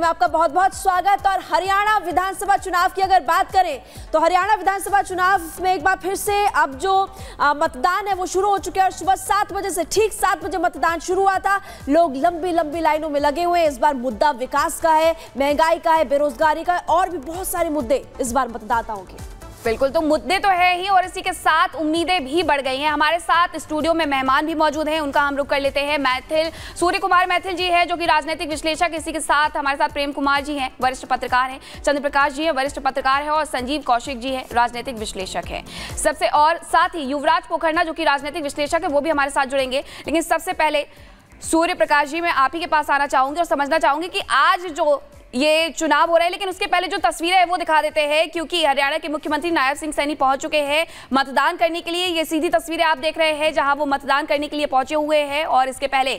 मैं आपका बहुत बहुत स्वागत और हरियाणा विधानसभा चुनाव की अगर बात करें तो हरियाणा विधानसभा चुनाव में एक बार फिर से अब जो आ, मतदान है वो शुरू हो चुके हैं और सुबह सात बजे से ठीक सात बजे मतदान शुरू हुआ था लोग लंबी लंबी लाइनों में लगे हुए हैं इस बार मुद्दा विकास का है महंगाई का है बेरोजगारी का है और भी बहुत सारे मुद्दे इस बार मतदाताओं के बिल्कुल तो मुद्दे तो है ही और इसी के साथ उम्मीदें भी बढ़ गई हैं हमारे साथ स्टूडियो में मेहमान भी मौजूद हैं उनका हम रुक कर लेते हैं मैथिल सूर्य कुमार मैथिल जी है जो कि राजनीतिक विश्लेषक इसी के साथ हमारे साथ प्रेम कुमार जी हैं वरिष्ठ पत्रकार हैं चंद्र प्रकाश जी हैं वरिष्ठ पत्रकार हैं और संजीव कौशिक जी हैं राजनीतिक विश्लेषक हैं सबसे और साथ ही युवराज पोखरना जो कि राजनीतिक विश्लेषक है वो भी हमारे साथ जुड़ेंगे लेकिन सबसे पहले सूर्य प्रकाश जी मैं आप ही के पास आना चाहूंगी और समझना चाहूंगी कि आज जो ये चुनाव हो रहा है लेकिन उसके पहले जो तस्वीरें हैं वो दिखा देते हैं क्योंकि हरियाणा के मुख्यमंत्री नायब सिंह सैनी पहुंच चुके हैं मतदान करने के लिए ये सीधी तस्वीरें आप देख रहे हैं जहां वो मतदान करने के लिए पहुंचे हुए हैं और इसके पहले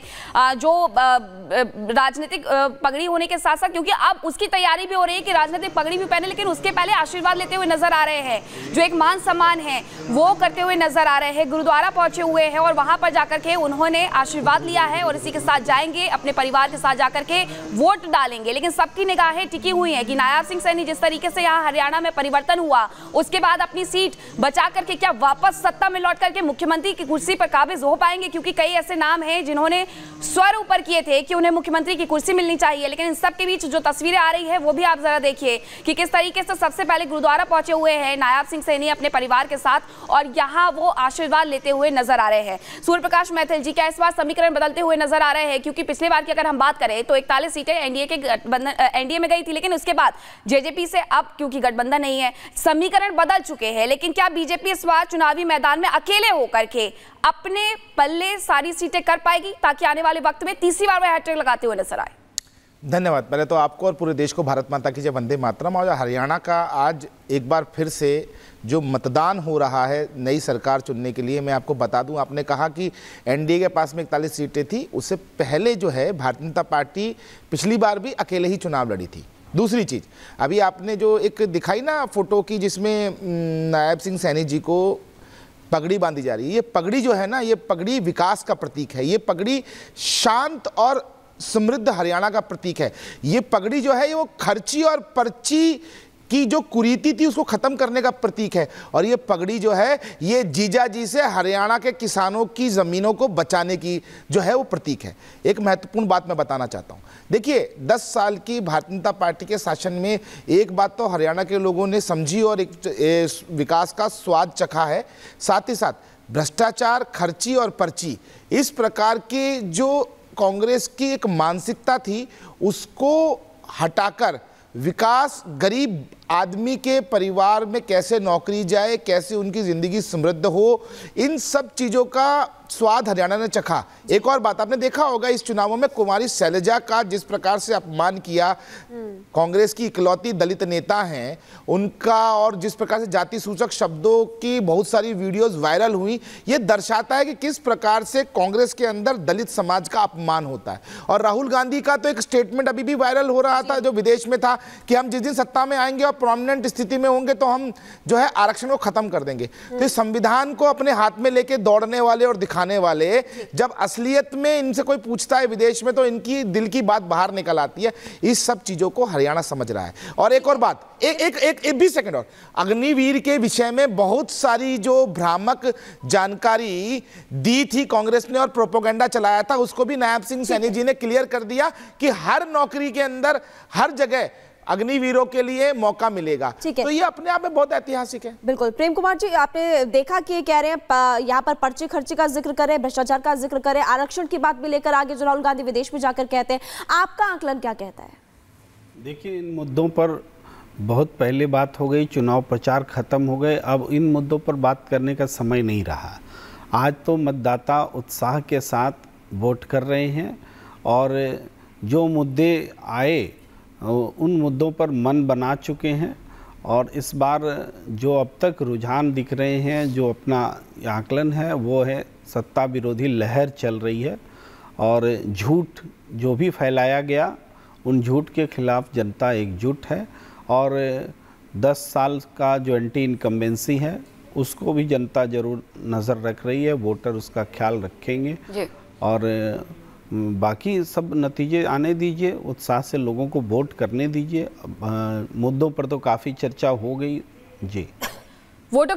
जो राजनीतिक पगड़ी होने के साथ साथ क्योंकि अब उसकी तैयारी भी हो रही है कि राजनीतिक पगड़ी भी पहने लेकिन उसके पहले आशीर्वाद लेते हुए नजर आ रहे हैं जो एक मान सम्मान है वो करते हुए नजर आ रहे हैं गुरुद्वारा पहुंचे हुए हैं और वहां पर जाकर के उन्होंने आशीर्वाद लिया है और इसी के साथ जाएंगे अपने परिवार के साथ जाकर के वोट डालेंगे लेकिन सबकी निगाहें टिकी हुई हैं कि नायब सिंह सैनी जिस तरीके से यहाँ हरियाणा में परिवर्तन हुआ उसके बाद अपनी सीट बचा करके क्या वापस सत्ता में लौट करके मुख्यमंत्री की कुर्सी पर काबिज हो पाएंगे क्योंकि कई ऐसे नाम हैं जिन्होंने स्वर ऊपर किए थे कि उन्हें मुख्यमंत्री की कुर्सी मिलनी चाहिए लेकिन इन सबके बीच जो तस्वीरें आ रही है वो भी आप जरा देखिए कि किस तरीके से सबसे पहले गुरुद्वारा पहुंचे हुए हैं नायाब सिंह सैनी अपने परिवार के साथ और यहाँ वो आशीर्वाद लेते हुए नजर आ रहे हैं सूर्य प्रकाश मैथिल जी क्या इस बार समीकरण बदलते हुए नजर आ रहे हैं क्योंकि पिछले बार की अगर हम बात करें तो इकतालीस सीटें एनडीए के एनडीए में गई थी लेकिन उसके बाद जेजेपी से अब क्योंकि गठबंधन नहीं है समीकरण बदल चुके हैं लेकिन क्या बीजेपी इस बार चुनावी मैदान में अकेले होकर के अपने पल्ले सारी सीटें कर पाएगी ताकि आने वाले वक्त में तीसरी बार वह हैट्रिक लगाते हुए नजर आए धन्यवाद पहले तो आपको और पूरे देश को भारत माता की जय वंदे मातरम और हरियाणा का आज एक बार फिर से जो मतदान हो रहा है नई सरकार चुनने के लिए मैं आपको बता दूं आपने कहा कि एनडीए के पास में इकतालीस सीटें थी उससे पहले जो है भारतीय जनता पार्टी पिछली बार भी अकेले ही चुनाव लड़ी थी दूसरी चीज़ अभी आपने जो एक दिखाई ना फोटो की जिसमें नायब सिंह सैनी जी को पगड़ी बांधी जा रही है ये पगड़ी जो है ना ये पगड़ी विकास का प्रतीक है ये पगड़ी शांत और समृद्ध हरियाणा का प्रतीक है ये पगड़ी जो है वो खर्ची और पर्ची की जो कुरीति थी उसको ख़त्म करने का प्रतीक है और ये पगड़ी जो है ये जीजा जी से हरियाणा के किसानों की ज़मीनों को बचाने की जो है वो प्रतीक है एक महत्वपूर्ण बात मैं बताना चाहता हूँ देखिए 10 साल की भारतीय जनता पार्टी के शासन में एक बात तो हरियाणा के लोगों ने समझी और एक विकास का स्वाद चखा है साथ ही साथ भ्रष्टाचार खर्ची और पर्ची इस प्रकार की जो कांग्रेस की एक मानसिकता थी उसको हटाकर विकास गरीब आदमी के परिवार में कैसे नौकरी जाए कैसे उनकी ज़िंदगी समृद्ध हो इन सब चीज़ों का स्वाद हरियाणा ने चखा एक और बात आपने देखा होगा इस चुनावों में कुमारी शैलजा का जिस प्रकार से अपमान किया कांग्रेस की इकलौती दलित नेता हैं उनका और जिस प्रकार से जाति सूचक शब्दों की बहुत सारी वीडियोस वायरल हुई ये दर्शाता है कि किस प्रकार से कांग्रेस के अंदर दलित समाज का अपमान होता है और राहुल गांधी का तो एक स्टेटमेंट अभी भी वायरल हो रहा था जो विदेश में था कि हम जिस दिन सत्ता में आएंगे और प्रोमिनेंट स्थिति में होंगे तो हम जो है आरक्षण को खत्म कर देंगे तो इस संविधान को अपने हाथ में लेके दौड़ने वाले और दिखाने वाले जब असलियत में इनसे कोई पूछता है विदेश में तो इनकी दिल की बात बाहर निकल आती है इस सब चीज़ों को हरियाणा समझ रहा है और एक और बात एक एक एक, बीस सेकेंड और अग्निवीर के विषय में बहुत सारी जो भ्रामक जानकारी दी थी कांग्रेस ने और प्रोपोगंडा चलाया था उसको भी नायब सिंह सैनी जी ने क्लियर कर दिया कि हर नौकरी के अंदर हर जगह अग्निवीरों के लिए मौका मिलेगा तो ये अपने आप में बहुत ऐतिहासिक है बिल्कुल प्रेम कुमार जी आपने देखा कि कह रहे हैं यहाँ पर पर्चे खर्चे का जिक्र करें भ्रष्टाचार का जिक्र करें आरक्षण की बात भी लेकर आगे जो राहुल गांधी विदेश में जाकर कहते हैं आपका आंकलन क्या कहता है देखिए इन मुद्दों पर बहुत पहले बात हो गई चुनाव प्रचार खत्म हो गए अब इन मुद्दों पर बात करने का समय नहीं रहा आज तो मतदाता उत्साह के साथ वोट कर रहे हैं और जो मुद्दे आए उन मुद्दों पर मन बना चुके हैं और इस बार जो अब तक रुझान दिख रहे हैं जो अपना आकलन है वो है सत्ता विरोधी लहर चल रही है और झूठ जो भी फैलाया गया उन झूठ के खिलाफ जनता एकजुट है और 10 साल का जो एंटी इनकम्बेंसी है उसको भी जनता ज़रूर नज़र रख रही है वोटर उसका ख्याल रखेंगे और हम्म, बाकी सब नतीजे आने दीजिए उत्साह से लोगों को वोट करने दीजिए मुद्दों पर तो काफ़ी चर्चा हो गई जी वोट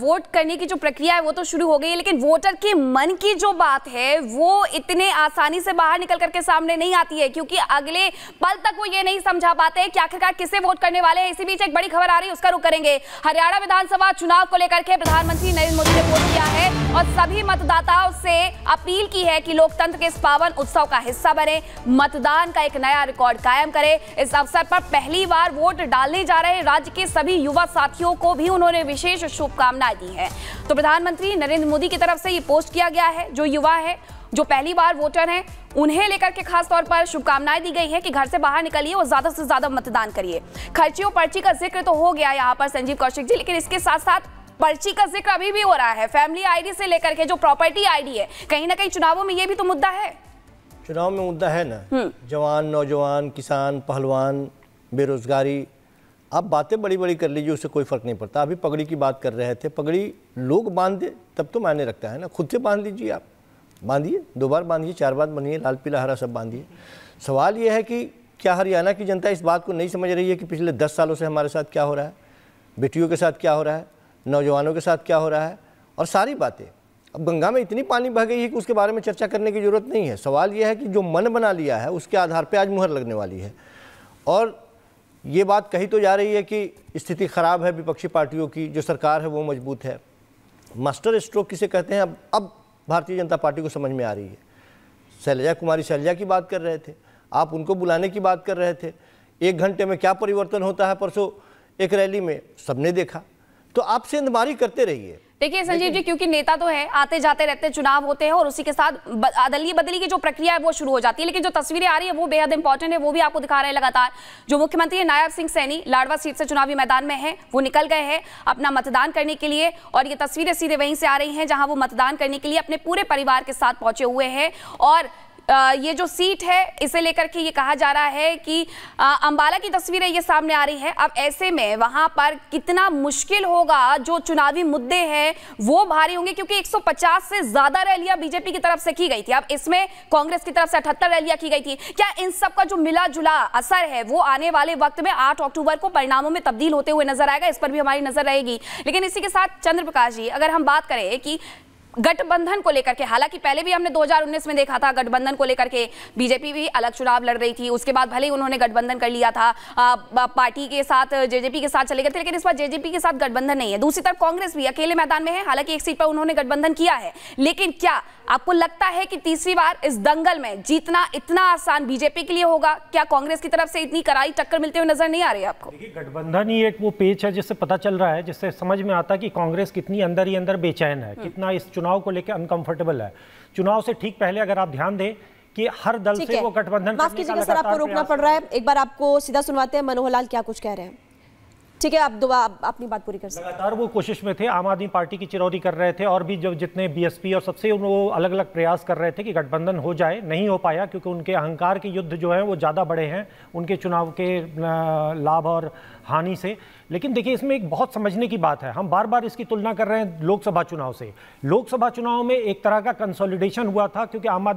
वोट करने की जो प्रक्रिया है वो तो शुरू हो गई है लेकिन वोटर के मन की जो बात है वो इतने आसानी से बाहर निकल करके सामने नहीं आती है क्योंकि अगले पल तक वो ये नहीं समझा पाते हैं कि आखिरकार किसे वोट करने वाले हैं इसी बीच एक बड़ी खबर आ रही है उसका रुख करेंगे हरियाणा विधानसभा चुनाव को लेकर के प्रधानमंत्री नरेंद्र मोदी ने वोट किया है और सभी मतदाताओं से अपील की है कि लोकतंत्र के इस पावन उत्सव का हिस्सा बने मतदान का एक नया रिकॉर्ड कायम करे इस अवसर पर पहली बार वोट डालने जा रहे राज्य के सभी युवा साथियों को भी उन्होंने विशेष विशेष शुभकामनाएं दी हैं तो प्रधानमंत्री नरेंद्र मोदी की तरफ से ये पोस्ट किया गया है जो युवा है जो पहली बार वोटर हैं उन्हें लेकर के खास तौर पर शुभकामनाएं दी गई है कि घर से बाहर निकलिए और ज्यादा से ज्यादा मतदान करिए खर्ची और पर्ची का जिक्र तो हो गया यहाँ पर संजीव कौशिक जी लेकिन इसके साथ साथ पर्ची का जिक्र अभी भी हो रहा है फैमिली आईडी से लेकर के जो प्रॉपर्टी आईडी है कहीं ना कहीं चुनावों में ये भी तो मुद्दा है चुनाव में मुद्दा है ना हम्म। जवान नौजवान किसान पहलवान बेरोजगारी आप बातें बड़ी बड़ी कर लीजिए उससे कोई फ़र्क नहीं पड़ता अभी पगड़ी की बात कर रहे थे पगड़ी लोग बांध दे तब तो मायने रखता है ना खुद से बांध लीजिए आप बांधिए दो बार बांधिए चार बार बांधिए लाल पीला हरा सब बांधिए सवाल यह है कि क्या हरियाणा की जनता इस बात को नहीं समझ रही है कि पिछले दस सालों से हमारे साथ क्या हो रहा है बेटियों के साथ क्या हो रहा है नौजवानों के साथ क्या हो रहा है और सारी बातें अब गंगा में इतनी पानी बह गई है कि उसके बारे में चर्चा करने की ज़रूरत नहीं है सवाल यह है कि जो मन बना लिया है उसके आधार पर आज मुहर लगने वाली है और ये बात कही तो जा रही है कि स्थिति ख़राब है विपक्षी पार्टियों की जो सरकार है वो मजबूत है मास्टर स्ट्रोक किसे कहते हैं अब अब भारतीय जनता पार्टी को समझ में आ रही है शैलजा कुमारी शैलजा की बात कर रहे थे आप उनको बुलाने की बात कर रहे थे एक घंटे में क्या परिवर्तन होता है परसों एक रैली में सबने देखा तो आप सेंधमारी करते रहिए देखिए संजीव जी क्योंकि नेता तो है आते जाते रहते चुनाव होते हैं और उसी के साथ अदली बदली की जो प्रक्रिया है वो शुरू हो जाती है लेकिन जो तस्वीरें आ रही है वो बेहद इंपॉर्टेंट है वो भी आपको दिखा रहे हैं लगातार जो मुख्यमंत्री है नायब सिंह सैनी लाडवा सीट से चुनावी मैदान में है वो निकल गए हैं अपना मतदान करने के लिए और ये तस्वीरें सीधे वहीं से आ रही है जहां वो मतदान करने के लिए अपने पूरे परिवार के साथ पहुंचे हुए हैं और ये जो सीट है इसे लेकर के ये कहा जा रहा है कि अम्बाला की तस्वीरें ये सामने आ रही है अब ऐसे में वहां पर कितना मुश्किल होगा जो चुनावी मुद्दे हैं वो भारी होंगे क्योंकि 150 से ज़्यादा रैलियां बीजेपी की तरफ से की गई थी अब इसमें कांग्रेस की तरफ से अठहत्तर रैलियां की गई थी क्या इन सब का जो मिला जुला असर है वो आने वाले वक्त में आठ अक्टूबर को परिणामों में तब्दील होते हुए नजर आएगा इस पर भी हमारी नज़र रहेगी लेकिन इसी के साथ चंद्र प्रकाश जी अगर हम बात करें कि गठबंधन को लेकर के हालांकि पहले भी हमने 2019 में देखा था गठबंधन को लेकर के बीजेपी भी अलग चुनाव लड़ रही थी उसके बाद भले ही उन्होंने गठबंधन कर लिया था पार्टी के साथ जेजेपी के साथ चले गए थे लेकिन इस बार जेजेपी के साथ गठबंधन नहीं है दूसरी तरफ कांग्रेस भी अकेले मैदान में है हालांकि एक सीट पर उन्होंने गठबंधन किया है लेकिन क्या आपको लगता है कि तीसरी बार इस दंगल में जीतना इतना आसान बीजेपी के लिए होगा क्या कांग्रेस की तरफ से इतनी कराई टक्कर मिलते हुए नजर नहीं आ रही आपको गठबंधन ही एक वो पेच है जिससे पता चल रहा है जिससे समझ में आता है कि कांग्रेस कितनी अंदर ही अंदर बेचैन है हम्म। कितना इस चुनाव को लेकर अनकंफर्टेबल है चुनाव से ठीक पहले अगर आप ध्यान दें कि हर दल से वो गठबंधन माफ कीजिएगा सर आपको रोकना पड़ रहा है एक बार आपको सीधा सुनवाते हैं मनोहर लाल क्या कुछ कह रहे हैं ठीक है आप दुआ अपनी बात पूरी कर सकते लगातार वो कोशिश में थे आम आदमी पार्टी की चिरौरी कर रहे थे और भी जो जितने बीएसपी और सबसे उन वो अलग अलग प्रयास कर रहे थे कि गठबंधन हो जाए नहीं हो पाया क्योंकि उनके अहंकार के युद्ध जो है वो ज़्यादा बड़े हैं उनके चुनाव के लाभ और हानि से लेकिन देखिए इसमें एक बहुत समझने की बात है हम बार बार इसकी तुलना कर रहे हैं लोकसभा चुनाव से लोकसभा चुनाव में एक तरह का कंसोलिडेशन हुआ था क्योंकि आम आदमी